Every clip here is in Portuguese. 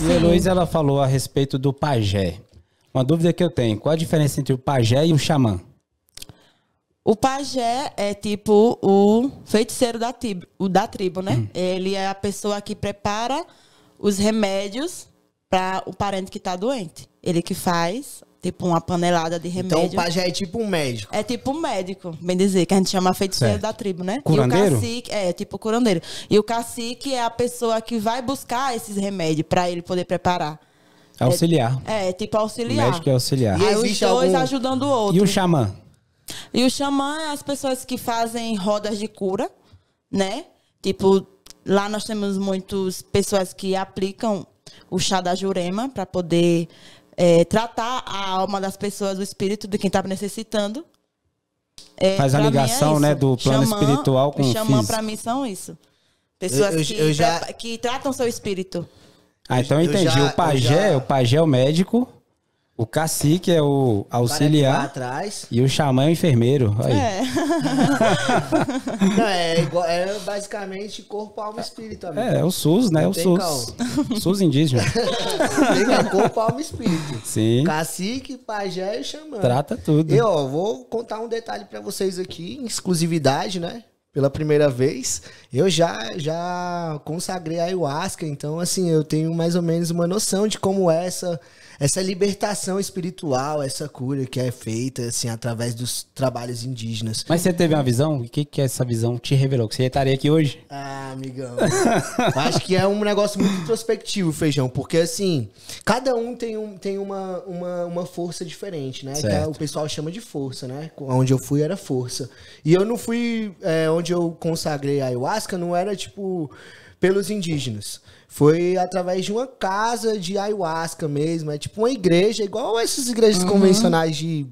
Sim. E a Heloísa, ela falou a respeito do pajé. Uma dúvida que eu tenho, qual a diferença entre o pajé e o xamã? O pajé é tipo o feiticeiro da, tribo, da tribo né? Hum. Ele é a pessoa que prepara os remédios para o parente que está doente. Ele que faz Tipo uma panelada de remédio. Então o pajé é tipo um médico. É tipo um médico, bem dizer, que a gente chama feiticeiro certo. da tribo, né? Curandeiro? E o cacique, é, tipo curandeiro. E o cacique é a pessoa que vai buscar esses remédios para ele poder preparar. É auxiliar. É, é, tipo auxiliar. O médico é auxiliar. E Aí os dois algum... ajudando o outro. E o xamã? E o xamã é as pessoas que fazem rodas de cura, né? Tipo, lá nós temos muitas pessoas que aplicam o chá da jurema para poder é, tratar a alma das pessoas, o espírito de quem está necessitando. É, Faz a é ligação, é né, do plano xamã, espiritual com o Xamã, para mim, são isso. Pessoas eu, eu, que, tratam o que, tratam seu espírito. Ah, então eu entendi. Já, o pajé, já... o pajé é o médico. O cacique é o auxiliar atrás. e o xamã é o enfermeiro. Aí. É. Não, é, igual, é basicamente corpo, alma e espírito. Amigo. É, é o SUS, né? É Não o SUS. SUS indígena. Tem é corpo, alma e espírito. Sim. Cacique, pajé e xamã. Trata tudo. Eu ó, vou contar um detalhe para vocês aqui, exclusividade, né? Pela primeira vez, eu já já consagrei a ayahuasca, então assim, eu tenho mais ou menos uma noção de como é essa essa libertação espiritual, essa cura que é feita assim através dos trabalhos indígenas. Mas você teve uma visão? O que que essa visão te revelou? Que você estaria aqui hoje? Ah, amigão. acho que é um negócio muito introspectivo, feijão, porque assim, cada um tem, um, tem uma, uma, uma força diferente, né? Então, o pessoal chama de força, né? Onde eu fui era força. E eu não fui é, onde eu consagrei a ayahuasca, não era tipo pelos indígenas. Foi através de uma casa de ayahuasca mesmo, é tipo uma igreja, igual essas igrejas uhum. convencionais de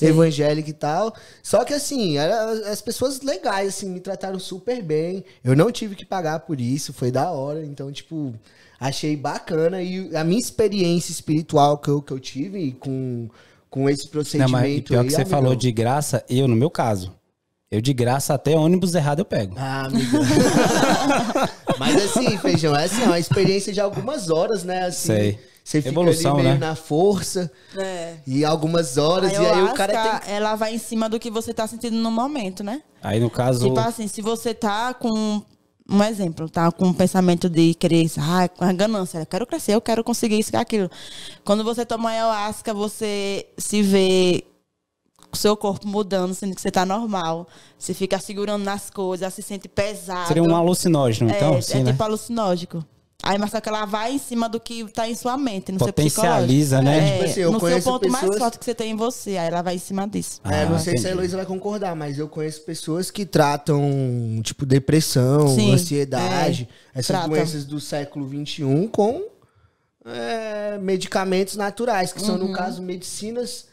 evangélica e tal. Só que assim, era, as pessoas legais, assim, me trataram super bem. Eu não tive que pagar por isso, foi da hora. Então, tipo, achei bacana. E a minha experiência espiritual que eu, que eu tive com, com esse procedimento. Não, mas pior aí, que você é falou de graça, eu, no meu caso. Eu de graça até ônibus errado eu pego. Ah, amigo. Mas assim, feijão, é assim, ó, é uma experiência de algumas horas, né? Assim, Sei. Você fica Evolução, ali meio né? na força. É. E algumas horas, aí e aí o cara tem... Ela vai em cima do que você tá sentindo no momento, né? Aí no caso. Tipo assim, se você tá com. Um exemplo, tá? Com um pensamento de querer, ah, com a ganância, eu quero crescer, eu quero conseguir isso, aquilo. Quando você toma ayahuasca, você se vê o seu corpo mudando, sendo que você está normal. Você fica segurando nas coisas, se sente pesado. Seria um alucinógeno, é, então? É, sim, é né? tipo alucinógico. Aí, mas só que ela vai em cima do que está em sua mente, no Potencializa, seu né? É, tipo assim, eu no seu ponto pessoas... mais forte que você tem em você. Aí ela vai em cima disso. Ah, é, não sei entendi. se a Heloísa vai concordar, mas eu conheço pessoas que tratam, tipo, depressão, Sim, é. ansiedade, é, essas tratam. doenças do século XXI com é, medicamentos naturais, que uhum. são, no uhum. caso, medicinas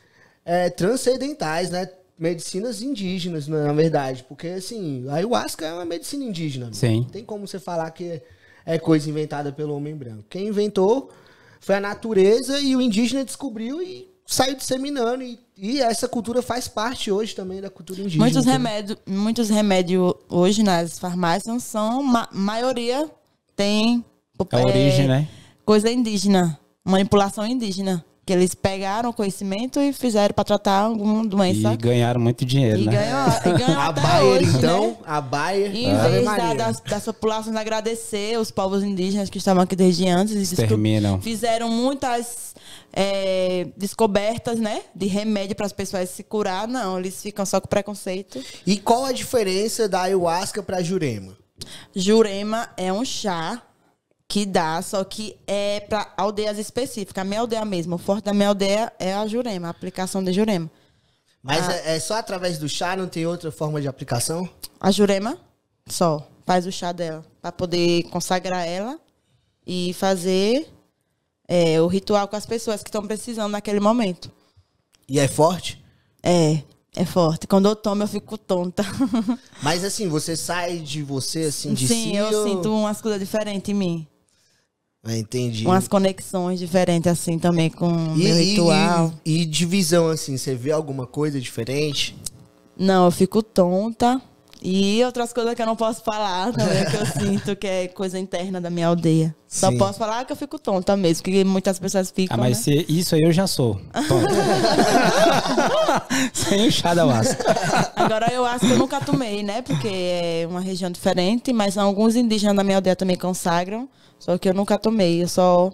é, transcendentais, né? Medicinas indígenas, na verdade. Porque, assim, a ayahuasca é uma medicina indígena. Sim. Não tem como você falar que é coisa inventada pelo homem branco. Quem inventou foi a natureza e o indígena descobriu e saiu disseminando. E, e essa cultura faz parte hoje também da cultura indígena. Muitos remédios, muitos remédios hoje nas farmácias são, ma maioria tem. É, origem, é, né? Coisa indígena. Manipulação indígena que eles pegaram o conhecimento e fizeram para tratar alguma doença. E ganharam muito dinheiro, e né? Ganhou, e ganhou a Bayer, hoje, então, né? a Bayer. Em ah, vez da, das, das, populações agradecer os povos indígenas que estavam aqui desde antes, eles Terminam. fizeram muitas é, descobertas, né? De remédio para as pessoas se curar. Não, eles ficam só com preconceito. E qual a diferença da ayahuasca para jurema? Jurema é um chá que dá, só que é para aldeias específicas. A minha aldeia mesmo, o forte da minha aldeia é a Jurema, a aplicação de Jurema. Mas a... é, é só através do chá, não tem outra forma de aplicação? A Jurema, só. Faz o chá dela, para poder consagrar ela e fazer é, o ritual com as pessoas que estão precisando naquele momento. E é forte? É, é forte. Quando eu tomo, eu fico tonta. Mas assim, você sai de você, assim, de Sim, si, eu ou... sinto umas coisas diferentes em mim. Ah, entendi. Umas conexões diferentes, assim, também com o meu ritual. E, e, e divisão, assim, você vê alguma coisa diferente? Não, eu fico tonta. E outras coisas que eu não posso falar também, tá que eu sinto que é coisa interna da minha aldeia. Sim. Só posso falar que eu fico tonta mesmo, que muitas pessoas ficam. Ah, mas né? isso aí eu já sou. Sem da massa. Agora eu acho que eu nunca tomei, né? Porque é uma região diferente, mas alguns indígenas da minha aldeia também consagram. Só que eu nunca tomei, eu só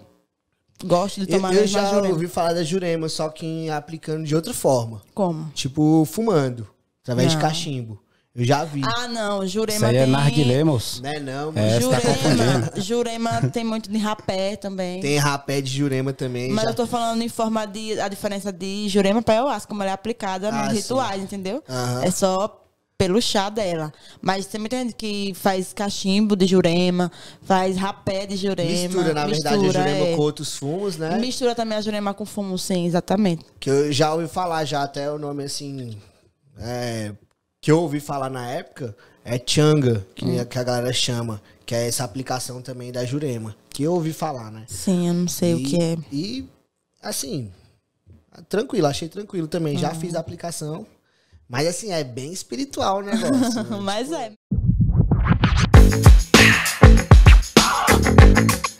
gosto de tomar Eu, eu já jurema. ouvi falar da jurema, só que aplicando de outra forma. Como? Tipo, fumando, através não. de ah. cachimbo. Eu já vi. Ah, não, Jurema Isso aí é tem... Narguilemos. Não é não, mas... é, tá Jurema, tá confundindo. Jurema tem muito de rapé também. Tem rapé de Jurema também. Mas já... eu tô falando em forma de... A diferença de Jurema pra Ayahuasca, como ela é aplicada ah, nos sim. rituais, entendeu? É só pelo chá dela. Mas tem muita gente que faz cachimbo de jurema, faz rapé de jurema. Mistura, na mistura, verdade, a jurema é. com outros fumos, né? Mistura também a jurema com fumo, sim, exatamente. Que eu já ouvi falar já até o nome assim. É, que eu ouvi falar na época é Changa, que, hum. que a galera chama, que é essa aplicação também da Jurema, que eu ouvi falar, né? Sim, eu não sei e, o que é. E, assim, tranquilo, achei tranquilo também. Hum. Já ah. fiz a aplicação, mas assim, é bem espiritual o negócio. né? mas tipo é.